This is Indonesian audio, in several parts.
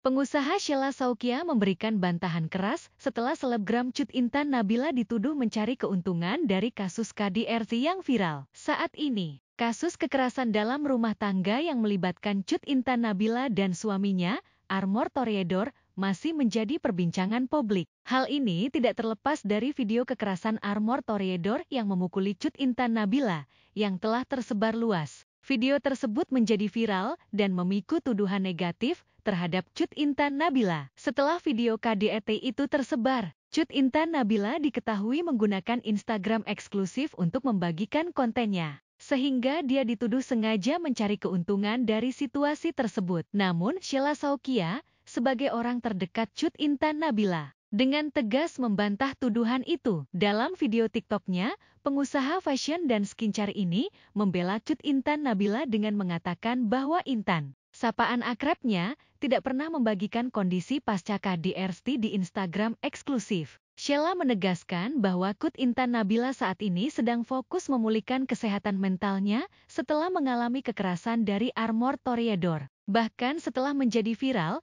Pengusaha Sheila Saukia memberikan bantahan keras setelah selebgram Cut Intan Nabila dituduh mencari keuntungan dari kasus KDRT yang viral. Saat ini, kasus kekerasan dalam rumah tangga yang melibatkan Cut Intan Nabila dan suaminya, Armor Toreador, masih menjadi perbincangan publik. Hal ini tidak terlepas dari video kekerasan Armor Toreador yang memukuli Cut Intan Nabila, yang telah tersebar luas. Video tersebut menjadi viral dan memicu tuduhan negatif terhadap Cut Intan Nabila. Setelah video KDRT itu tersebar, Cut Intan Nabila diketahui menggunakan Instagram eksklusif untuk membagikan kontennya. Sehingga dia dituduh sengaja mencari keuntungan dari situasi tersebut. Namun, Sheila Saukia, sebagai orang terdekat Cut Intan Nabila, dengan tegas membantah tuduhan itu. Dalam video TikToknya, pengusaha fashion dan skincare ini membela Cut Intan Nabila dengan mengatakan bahwa Intan, sapaan akrabnya, tidak pernah membagikan kondisi pasca KDRT di Instagram eksklusif. Sheila menegaskan bahwa Kut Intan Nabila saat ini sedang fokus memulihkan kesehatan mentalnya setelah mengalami kekerasan dari Armor Toreador. Bahkan setelah menjadi viral,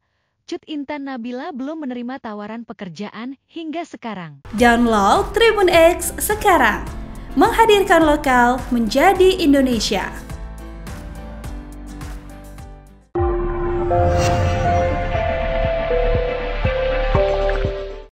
Cut Intan Nabila belum menerima tawaran pekerjaan hingga sekarang. Download Tribun X sekarang. Menghadirkan lokal menjadi Indonesia.